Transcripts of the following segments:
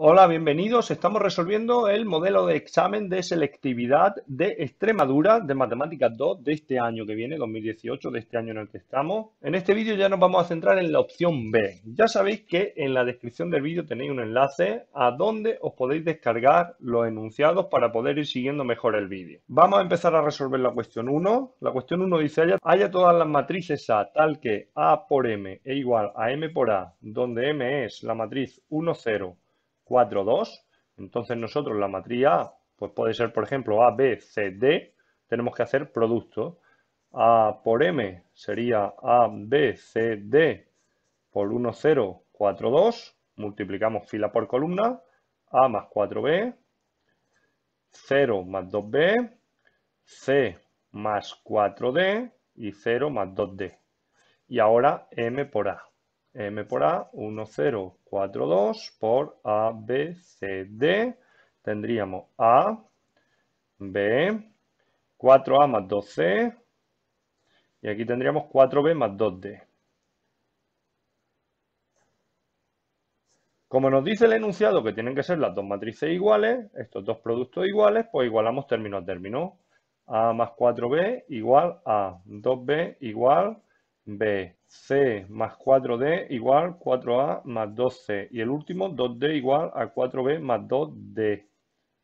Hola, bienvenidos. Estamos resolviendo el modelo de examen de selectividad de Extremadura de Matemáticas 2 de este año que viene, 2018, de este año en el que estamos. En este vídeo ya nos vamos a centrar en la opción B. Ya sabéis que en la descripción del vídeo tenéis un enlace a donde os podéis descargar los enunciados para poder ir siguiendo mejor el vídeo. Vamos a empezar a resolver la cuestión 1. La cuestión 1 dice, haya, todas las matrices A tal que A por M es igual a M por A, donde M es la matriz 1, 0 4, Entonces nosotros la matriz A, pues puede ser, por ejemplo, A, B, C, Tenemos que hacer producto. A por M sería A, B, C, D por 1, 0, 4, 2. Multiplicamos fila por columna. A más 4B. 0 más 2B. C más 4D y 0 más 2D. Y ahora M por A. M por A, 1, 0, 4, 2, por A, B, C, D, tendríamos A, B, 4A más 2C, y aquí tendríamos 4B más 2D. Como nos dice el enunciado que tienen que ser las dos matrices iguales, estos dos productos iguales, pues igualamos término a término. A más 4B igual a 2B igual B, C más 4D igual 4A más 2C. Y el último, 2D igual a 4B más 2D.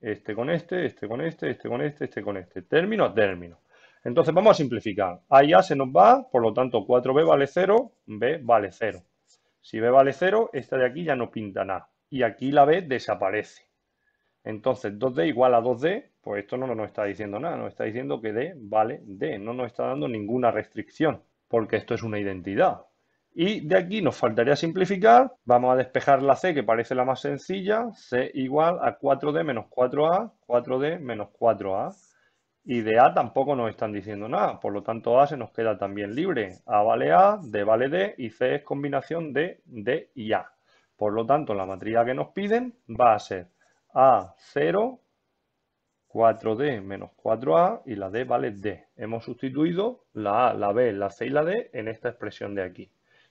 Este con este, este con este, este con este, este con este. Término a término. Entonces vamos a simplificar. A y A se nos va, por lo tanto 4B vale 0, B vale 0. Si B vale 0, esta de aquí ya no pinta nada. Y aquí la B desaparece. Entonces 2D igual a 2D, pues esto no nos está diciendo nada. Nos está diciendo que D vale D. No nos está dando ninguna restricción porque esto es una identidad. Y de aquí nos faltaría simplificar. Vamos a despejar la C, que parece la más sencilla. C igual a 4D menos 4A, 4D menos 4A. Y de A tampoco nos están diciendo nada, por lo tanto A se nos queda también libre. A vale A, D vale D y C es combinación de D y A. Por lo tanto, la matriz que nos piden va a ser A0 4D menos 4A y la D vale D. Hemos sustituido la A, la B, la C y la D en esta expresión de aquí.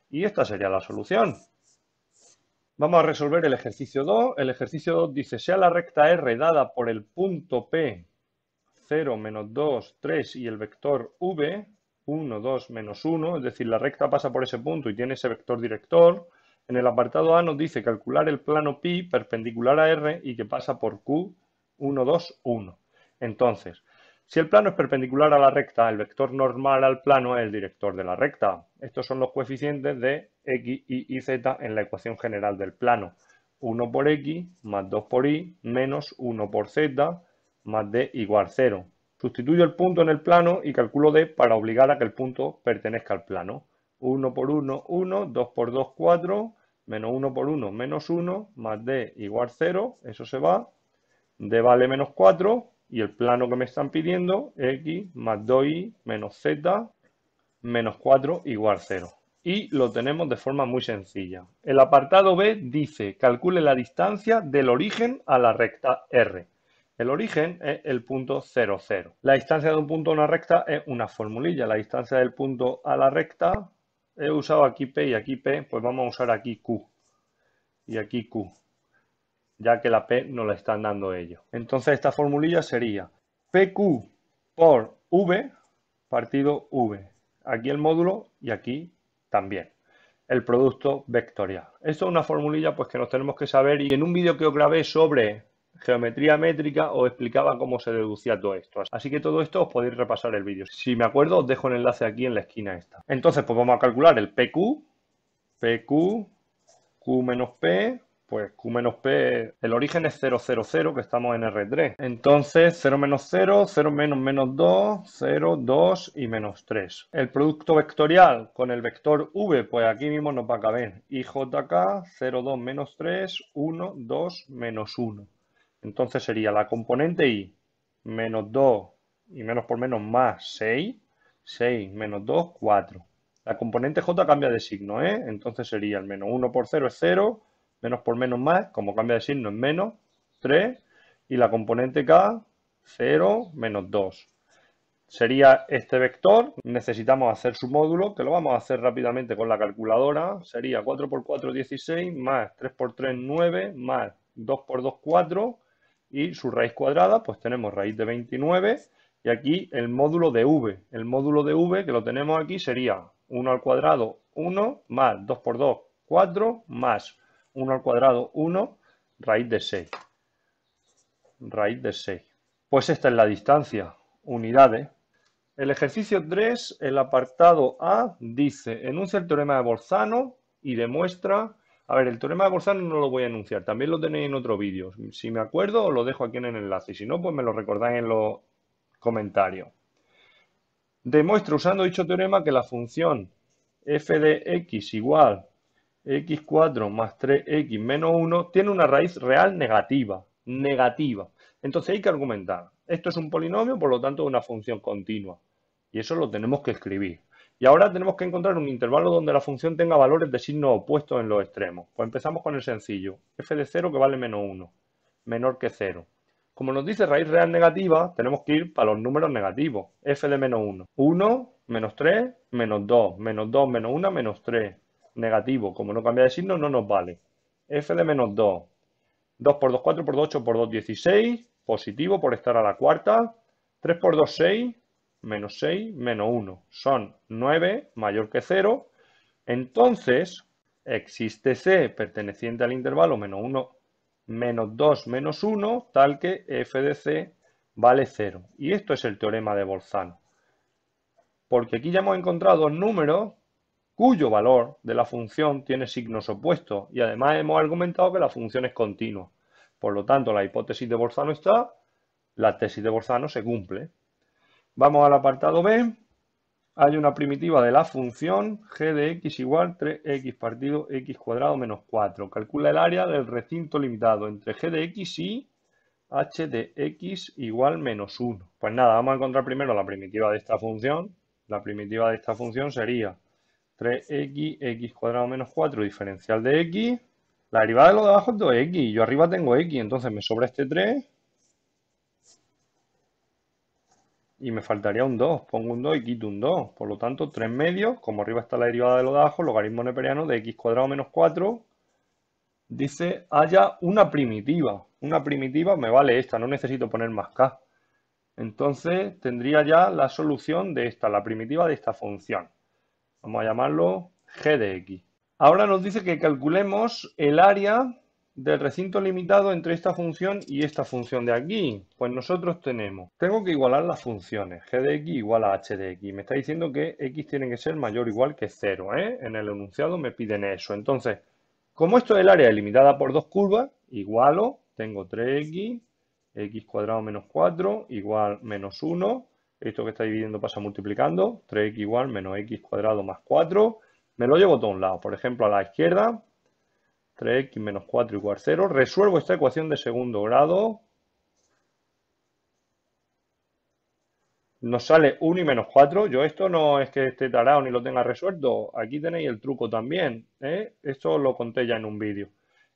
Y esta sería la solución. Vamos a resolver el ejercicio 2. El ejercicio 2 dice, sea la recta R dada por el punto P 0, menos 2, 3 y el vector V 1, 2, menos 1, es decir, la recta pasa por ese punto y tiene ese vector director. En el apartado A nos dice calcular el plano pi perpendicular a R y que pasa por Q 1, 2, 1. Entonces, si el plano es perpendicular a la recta, el vector normal al plano es el director de la recta. Estos son los coeficientes de x, y y z en la ecuación general del plano. 1 por x más 2 por y menos 1 por z más d igual 0. Sustituyo el punto en el plano y calculo d para obligar a que el punto pertenezca al plano. 1 por 1, 1, 2 por 2, 4, menos 1 por 1, menos 1, más d igual 0, eso se va, de vale menos 4 y el plano que me están pidiendo x más 2y menos z menos 4 igual 0. Y lo tenemos de forma muy sencilla. El apartado B dice, calcule la distancia del origen a la recta R. El origen es el punto 0, 0. La distancia de un punto a una recta es una formulilla. La distancia del punto a la recta, he usado aquí P y aquí P, pues vamos a usar aquí Q. Y aquí Q ya que la P no la están dando ellos. Entonces esta formulilla sería PQ por V partido V. Aquí el módulo y aquí también el producto vectorial. Esto es una formulilla pues que nos tenemos que saber y en un vídeo que os grabé sobre geometría métrica os explicaba cómo se deducía todo esto. Así que todo esto os podéis repasar el vídeo. Si me acuerdo os dejo el enlace aquí en la esquina esta. Entonces pues vamos a calcular el PQ, PQ, Q menos P pues Q menos P, el origen es 0, 0, 0, que estamos en R3. Entonces 0 menos 0, 0 menos menos 2, 0, 2 y menos 3. El producto vectorial con el vector V, pues aquí mismo nos va a caber. IJK, 0, 2, menos 3, 1, 2, menos 1. Entonces sería la componente I, menos 2 y menos por menos más 6, 6 menos 2, 4. La componente j cambia de signo, ¿eh? Entonces sería el menos 1 por 0 es 0, menos por menos más, como cambia de signo es menos, 3, y la componente K, 0, menos 2. Sería este vector, necesitamos hacer su módulo, que lo vamos a hacer rápidamente con la calculadora, sería 4 por 4, 16, más 3 por 3, 9, más 2 por 2, 4, y su raíz cuadrada, pues tenemos raíz de 29, y aquí el módulo de v. El módulo de v que lo tenemos aquí sería 1 al cuadrado, 1, más 2 por 2, 4, más 1 al cuadrado, 1, raíz de 6. Raíz de 6. Pues esta es la distancia, unidades. El ejercicio 3, el apartado A, dice, enuncia el teorema de Bolzano y demuestra... A ver, el teorema de Bolzano no lo voy a enunciar, también lo tenéis en otro vídeo. Si me acuerdo, os lo dejo aquí en el enlace. Si no, pues me lo recordáis en los comentarios. Demuestra usando dicho teorema que la función f de x igual x4 más 3x menos 1 tiene una raíz real negativa. Negativa. Entonces hay que argumentar. Esto es un polinomio, por lo tanto, es una función continua. Y eso lo tenemos que escribir. Y ahora tenemos que encontrar un intervalo donde la función tenga valores de signo opuestos en los extremos. Pues empezamos con el sencillo. f de 0 que vale menos 1. Menor que 0. Como nos dice raíz real negativa, tenemos que ir para los números negativos. f de menos 1. 1, menos 3, menos 2. Menos 2, menos 1, menos 3 negativo, como no cambia de signo, no nos vale. F de menos 2. 2 por 2, 4 por 2, 8 por 2, 16. Positivo por estar a la cuarta. 3 por 2, 6. Menos 6, menos 1. Son 9 mayor que 0. Entonces, existe C perteneciente al intervalo menos 1, menos 2, menos 1, tal que F de C vale 0. Y esto es el teorema de Bolzano. Porque aquí ya hemos encontrado números cuyo valor de la función tiene signos opuestos y además hemos argumentado que la función es continua. Por lo tanto, la hipótesis de Bolzano está, la tesis de Bolzano se cumple. Vamos al apartado B. Hay una primitiva de la función g de x igual 3x partido x cuadrado menos 4. Calcula el área del recinto limitado entre g de x y h de x igual menos 1. Pues nada, vamos a encontrar primero la primitiva de esta función. La primitiva de esta función sería 3x, x cuadrado menos 4, diferencial de x. La derivada de lo de abajo es 2x, yo arriba tengo x, entonces me sobra este 3. Y me faltaría un 2, pongo un 2 y quito un 2. Por lo tanto, 3 medios, como arriba está la derivada de lo de abajo, logaritmo neperiano de x cuadrado menos 4, dice haya una primitiva. Una primitiva me vale esta, no necesito poner más k. Entonces tendría ya la solución de esta, la primitiva de esta función. Vamos a llamarlo g de x. Ahora nos dice que calculemos el área del recinto limitado entre esta función y esta función de aquí. Pues nosotros tenemos, tengo que igualar las funciones, g de x igual a h de x. Me está diciendo que x tiene que ser mayor o igual que 0, ¿eh? En el enunciado me piden eso. Entonces, como esto es el área limitada por dos curvas, igualo, tengo 3x, x cuadrado menos 4, igual menos 1, esto que está dividiendo pasa multiplicando, 3x igual menos x cuadrado más 4, me lo llevo todo a un lado, por ejemplo a la izquierda, 3x menos 4 igual 0, resuelvo esta ecuación de segundo grado, nos sale 1 y menos 4. Yo esto no es que esté tarado ni lo tenga resuelto. Aquí tenéis el truco también. ¿eh? Esto lo conté ya en un vídeo.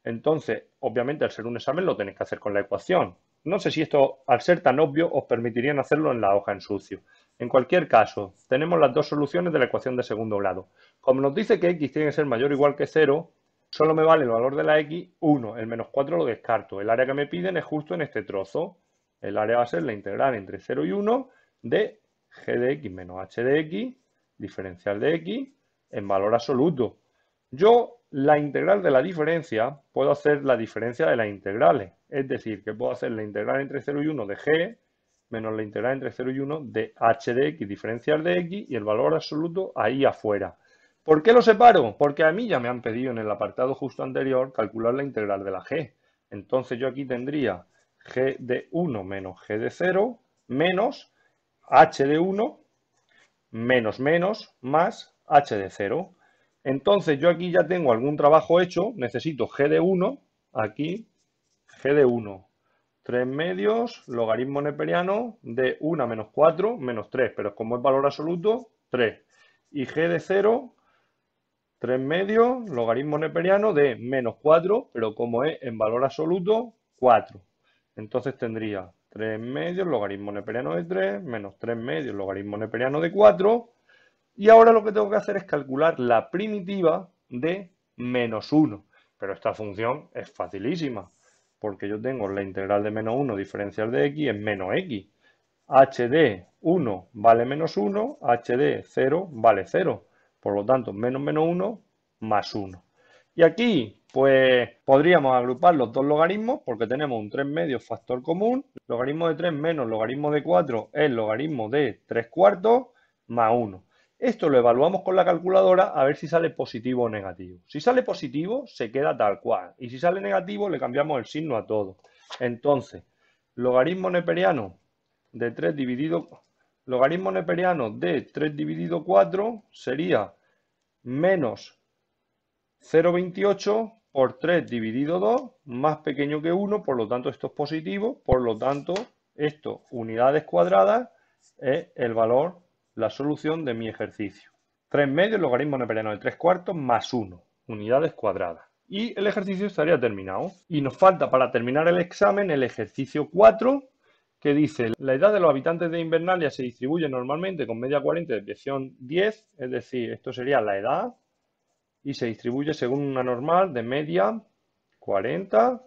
Entonces, obviamente, al ser un examen lo tenéis que hacer con la ecuación. No sé si esto, al ser tan obvio, os permitirían hacerlo en la hoja en sucio. En cualquier caso, tenemos las dos soluciones de la ecuación de segundo grado. Como nos dice que x tiene que ser mayor o igual que 0, solo me vale el valor de la x 1, el menos 4 lo descarto. El área que me piden es justo en este trozo. El área va a ser la integral entre 0 y 1 de g de x menos h de x, diferencial de x, en valor absoluto. Yo la integral de la diferencia, puedo hacer la diferencia de las integrales. Es decir, que puedo hacer la integral entre 0 y 1 de g menos la integral entre 0 y 1 de h de x diferencial de x y el valor absoluto ahí afuera. ¿Por qué lo separo? Porque a mí ya me han pedido en el apartado justo anterior calcular la integral de la g. Entonces yo aquí tendría g de 1 menos g de 0 menos h de 1 menos menos más h de 0. Entonces yo aquí ya tengo algún trabajo hecho, necesito g de 1, aquí g de 1, 3 medios, logaritmo neperiano de 1 menos 4 menos 3, pero como es valor absoluto, 3. Y g de 0, 3 medios, logaritmo neperiano de menos 4, pero como es en valor absoluto, 4. Entonces tendría 3 medios, logaritmo neperiano de 3, menos 3 medios, logaritmo neperiano de 4, y ahora lo que tengo que hacer es calcular la primitiva de menos 1. Pero esta función es facilísima, porque yo tengo la integral de menos 1 diferencial de x en menos x. h de 1 vale menos 1, h de 0 vale 0. Por lo tanto, menos menos 1 más 1. Y aquí, pues podríamos agrupar los dos logaritmos porque tenemos un 3 medios factor común. Logaritmo de 3 menos logaritmo de 4 es logaritmo de 3 cuartos más 1. Esto lo evaluamos con la calculadora a ver si sale positivo o negativo. Si sale positivo, se queda tal cual. Y si sale negativo, le cambiamos el signo a todo. Entonces, logaritmo neperiano de 3 dividido... Logaritmo neperiano de 3 dividido 4 sería menos 0,28 por 3 dividido 2, más pequeño que 1, por lo tanto esto es positivo, por lo tanto esto, unidades cuadradas, es el valor la solución de mi ejercicio. 3 medios, logaritmo neperiano de 3 cuartos más 1, unidades cuadradas. Y el ejercicio estaría terminado. Y nos falta para terminar el examen el ejercicio 4, que dice la edad de los habitantes de Invernalia se distribuye normalmente con media 40 y desviación 10, es decir, esto sería la edad, y se distribuye según una normal de media 40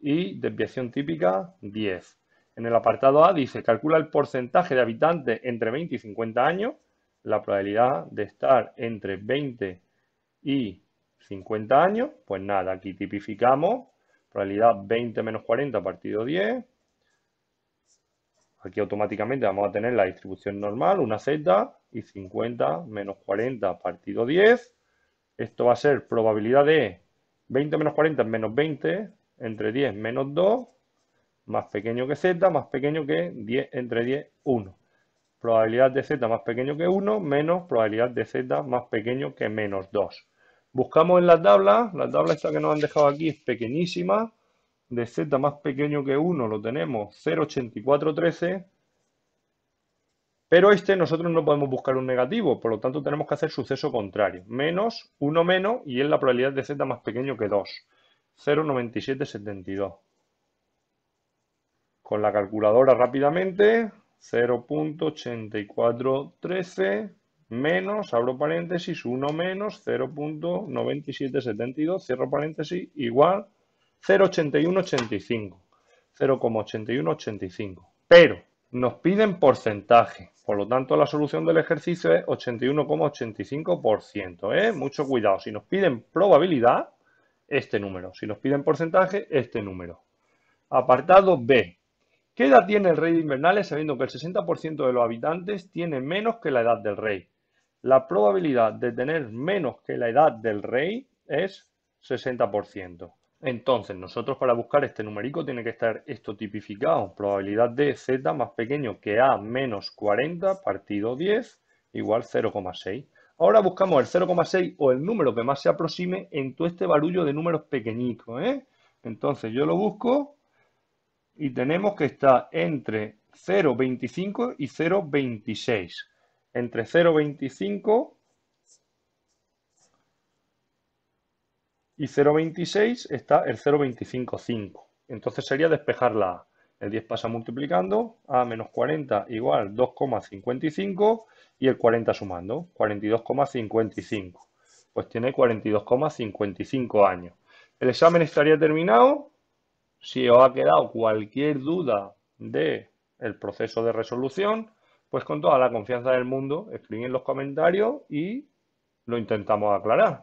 y desviación típica 10. En el apartado A dice, calcula el porcentaje de habitantes entre 20 y 50 años, la probabilidad de estar entre 20 y 50 años, pues nada, aquí tipificamos, probabilidad 20 menos 40 partido 10, aquí automáticamente vamos a tener la distribución normal, una z, y 50 menos 40 partido 10. Esto va a ser probabilidad de 20 menos 40 menos 20, entre 10 menos 2, más pequeño que z más pequeño que 10 entre 10, 1. Probabilidad de z más pequeño que 1 menos probabilidad de z más pequeño que menos 2. Buscamos en la tabla, la tabla esta que nos han dejado aquí es pequeñísima. De z más pequeño que 1 lo tenemos 0,8413. Pero este nosotros no podemos buscar un negativo, por lo tanto tenemos que hacer suceso contrario. Menos 1 menos y es la probabilidad de z más pequeño que 2. 0,9772 con la calculadora rápidamente, 0.8413 menos, abro paréntesis, 1 menos 0.9772, cierro paréntesis, igual 0.8185. 0,8185. Pero nos piden porcentaje, por lo tanto la solución del ejercicio es 81,85%. ¿eh? Mucho cuidado, si nos piden probabilidad, este número. Si nos piden porcentaje, este número. Apartado B, ¿Qué edad tiene el rey de Invernales sabiendo que el 60% de los habitantes tiene menos que la edad del rey? La probabilidad de tener menos que la edad del rey es 60%. Entonces, nosotros para buscar este numerico tiene que estar esto tipificado. Probabilidad de z más pequeño que a menos 40 partido 10 igual 0,6. Ahora buscamos el 0,6 o el número que más se aproxime en todo este barullo de números pequeñitos. ¿eh? Entonces yo lo busco y tenemos que está entre 0.25 y 0.26. Entre 0.25 y 0.26 está el 0.255. Entonces sería despejar la A. El 10 pasa multiplicando, A menos 40 igual 2,55 y el 40 sumando, 42,55. Pues tiene 42,55 años. El examen estaría terminado si os ha quedado cualquier duda del el proceso de resolución, pues con toda la confianza del mundo, escribid en los comentarios y lo intentamos aclarar.